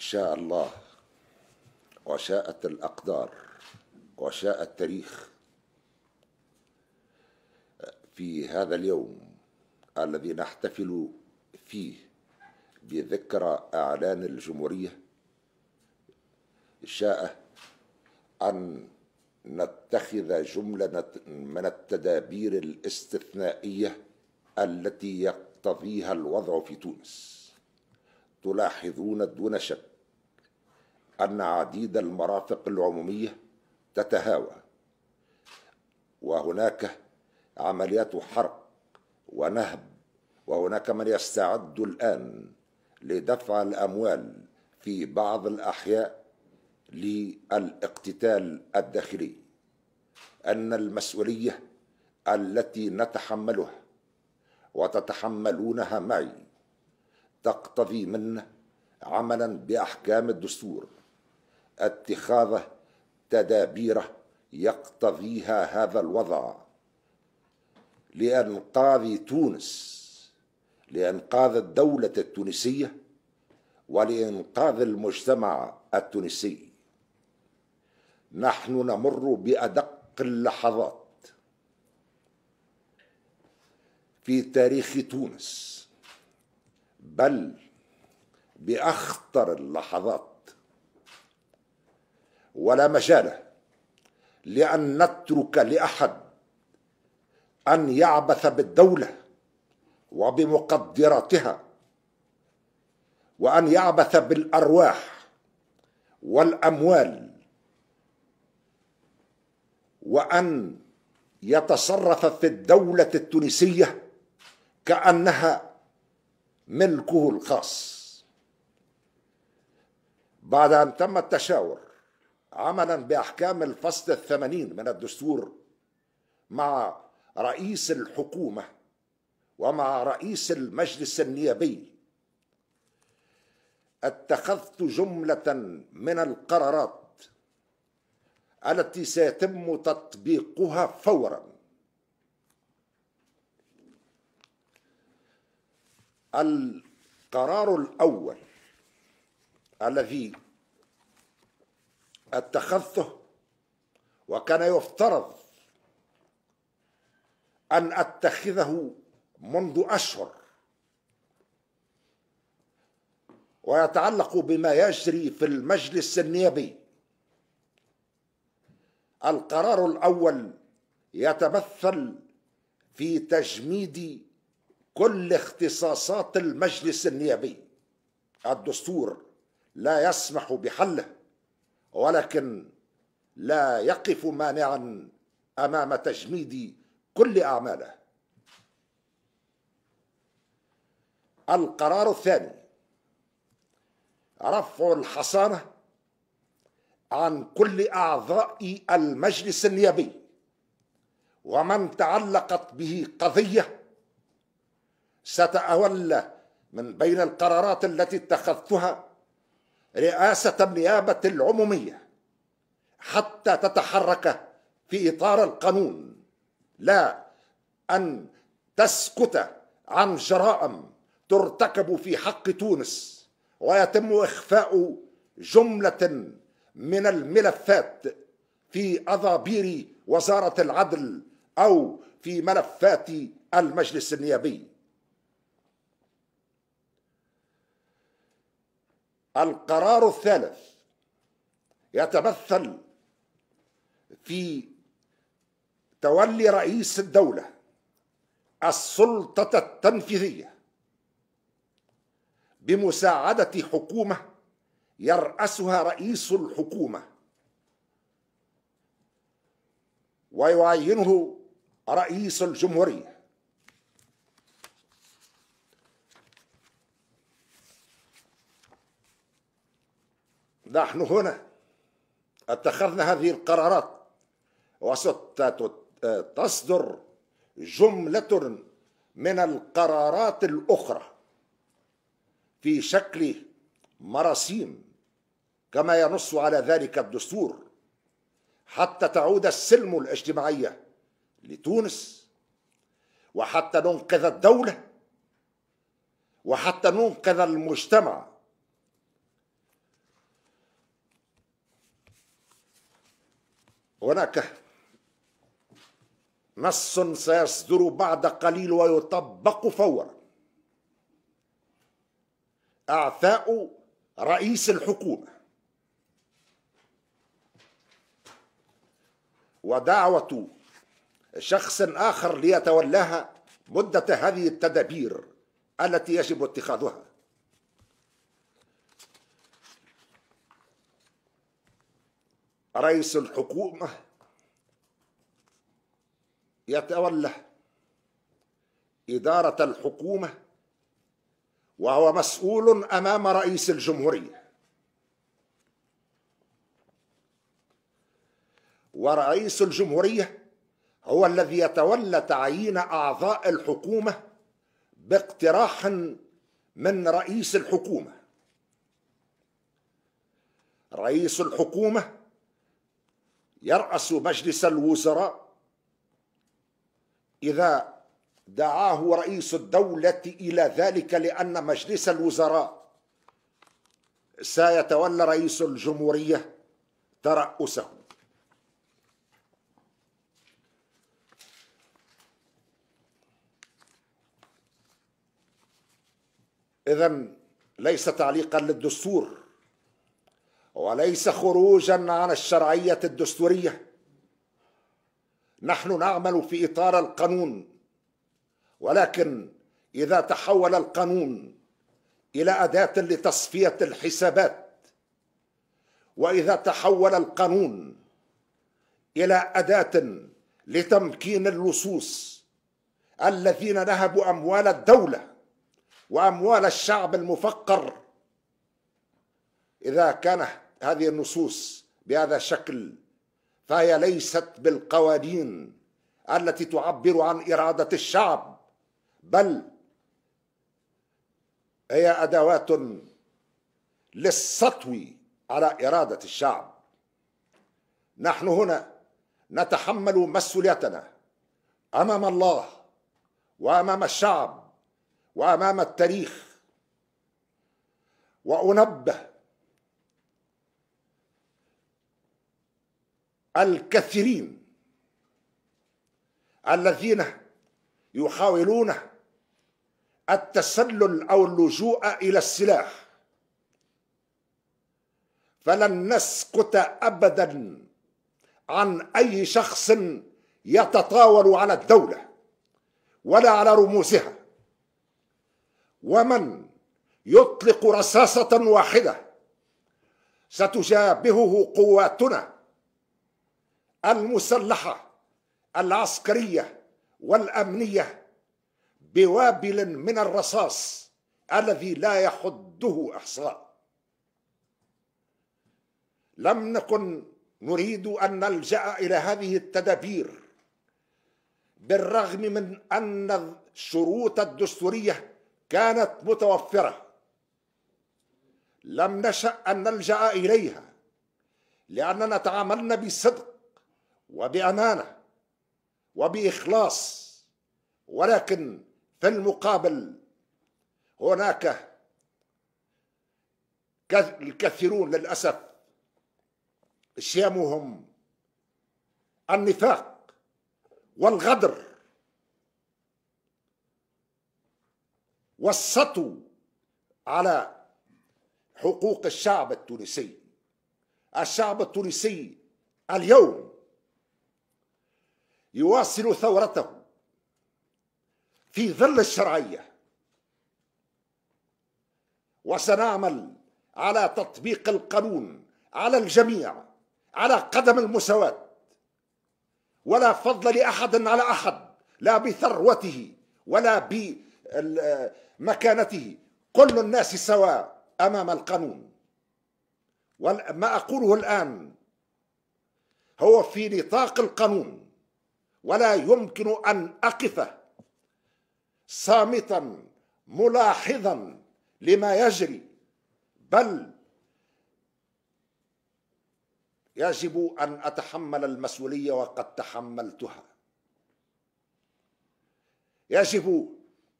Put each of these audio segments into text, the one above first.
شاء الله وشاءت الأقدار وشاء التاريخ في هذا اليوم الذي نحتفل فيه بذكرى إعلان الجمهورية شاء أن نتخذ جملة من التدابير الاستثنائية التي يقتضيها الوضع في تونس تلاحظون دون شك أن عديد المرافق العمومية تتهاوى وهناك عمليات حرق ونهب وهناك من يستعد الآن لدفع الأموال في بعض الأحياء للاقتتال الداخلي أن المسؤولية التي نتحملها وتتحملونها معي تقتضي منا عملا بأحكام الدستور اتخاذه تدابير يقتضيها هذا الوضع لانقاذ تونس لانقاذ الدوله التونسيه ولانقاذ المجتمع التونسي نحن نمر بادق اللحظات في تاريخ تونس بل باخطر اللحظات ولا مجال لأن نترك لأحد أن يعبث بالدولة وبمقدراتها وأن يعبث بالأرواح والأموال وأن يتصرف في الدولة التونسية كأنها ملكه الخاص بعد أن تم التشاور عملا باحكام الفصل الثمانين من الدستور مع رئيس الحكومه ومع رئيس المجلس النيابي اتخذت جمله من القرارات التي سيتم تطبيقها فورا القرار الاول الذي اتخذته وكان يفترض أن أتخذه منذ أشهر ويتعلق بما يجري في المجلس النيابي القرار الأول يتمثل في تجميد كل اختصاصات المجلس النيابي الدستور لا يسمح بحله ولكن لا يقف مانعا امام تجميد كل اعماله القرار الثاني رفع الحصانه عن كل اعضاء المجلس النيابي ومن تعلقت به قضيه ستأولى من بين القرارات التي اتخذتها رئاسة النيابة العمومية حتى تتحرك في إطار القانون لا أن تسكت عن جرائم ترتكب في حق تونس ويتم إخفاء جملة من الملفات في أضابير وزارة العدل أو في ملفات المجلس النيابي القرار الثالث يتمثل في تولي رئيس الدولة السلطة التنفيذية بمساعدة حكومة يرأسها رئيس الحكومة ويعينه رئيس الجمهوريه نحن هنا اتخذنا هذه القرارات وستصدر جملة من القرارات الأخرى في شكل مراسيم كما ينص على ذلك الدستور حتى تعود السلم الاجتماعية لتونس وحتى ننقذ الدولة وحتى ننقذ المجتمع هناك نص سيصدر بعد قليل ويطبق فورا اعفاء رئيس الحكومه ودعوه شخص اخر ليتولاها مده هذه التدابير التي يجب اتخاذها رئيس الحكومة يتولى إدارة الحكومة وهو مسؤول أمام رئيس الجمهورية ورئيس الجمهورية هو الذي يتولى تعيين أعضاء الحكومة باقتراح من رئيس الحكومة رئيس الحكومة يرأس مجلس الوزراء إذا دعاه رئيس الدولة إلى ذلك لأن مجلس الوزراء سيتولى رئيس الجمهورية ترأسه إذا ليس تعليقا للدستور وليس خروجا عن الشرعيه الدستوريه نحن نعمل في اطار القانون ولكن اذا تحول القانون الى اداه لتصفيه الحسابات واذا تحول القانون الى اداه لتمكين اللصوص الذين نهبوا اموال الدوله واموال الشعب المفقر اذا كان هذه النصوص بهذا الشكل فهي ليست بالقوانين التي تعبر عن اراده الشعب بل هي ادوات للسطو على اراده الشعب نحن هنا نتحمل مسؤوليتنا امام الله وامام الشعب وامام التاريخ وانبه الكثيرين الذين يحاولون التسلل او اللجوء الى السلاح فلن نسكت ابدا عن اي شخص يتطاول على الدوله ولا على رموزها ومن يطلق رصاصه واحده ستجابهه قواتنا المسلحة العسكرية والأمنية بوابل من الرصاص الذي لا يحده إحصاء لم نكن نريد أن نلجأ إلى هذه التدابير بالرغم من أن الشروط الدستورية كانت متوفرة لم نشأ أن نلجأ إليها لأننا تعاملنا بصدق وبامانه وباخلاص ولكن في المقابل هناك الكثيرون للاسف شيمهم النفاق والغدر والسطو على حقوق الشعب التونسي الشعب التونسي اليوم يواصل ثورته في ظل الشرعية وسنعمل على تطبيق القانون على الجميع على قدم المساواة ولا فضل لأحد على أحد لا بثروته ولا بمكانته كل الناس سواء أمام القانون وما أقوله الآن هو في نطاق القانون ولا يمكن ان اقف صامتا ملاحظا لما يجري بل يجب ان اتحمل المسؤوليه وقد تحملتها يجب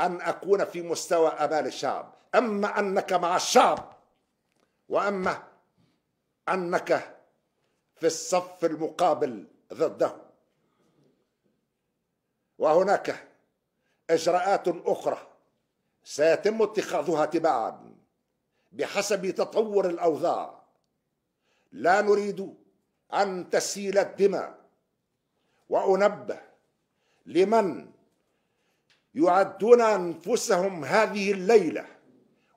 ان اكون في مستوى امال الشعب اما انك مع الشعب واما انك في الصف المقابل ضده وهناك اجراءات اخرى سيتم اتخاذها تباعا بحسب تطور الاوضاع لا نريد ان تسيل الدماء وانبه لمن يعدون انفسهم هذه الليله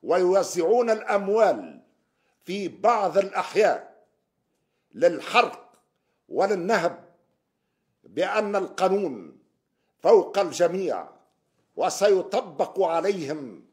ويوزعون الاموال في بعض الاحياء للحرق وللنهب بان القانون فوق الجميع وسيطبق عليهم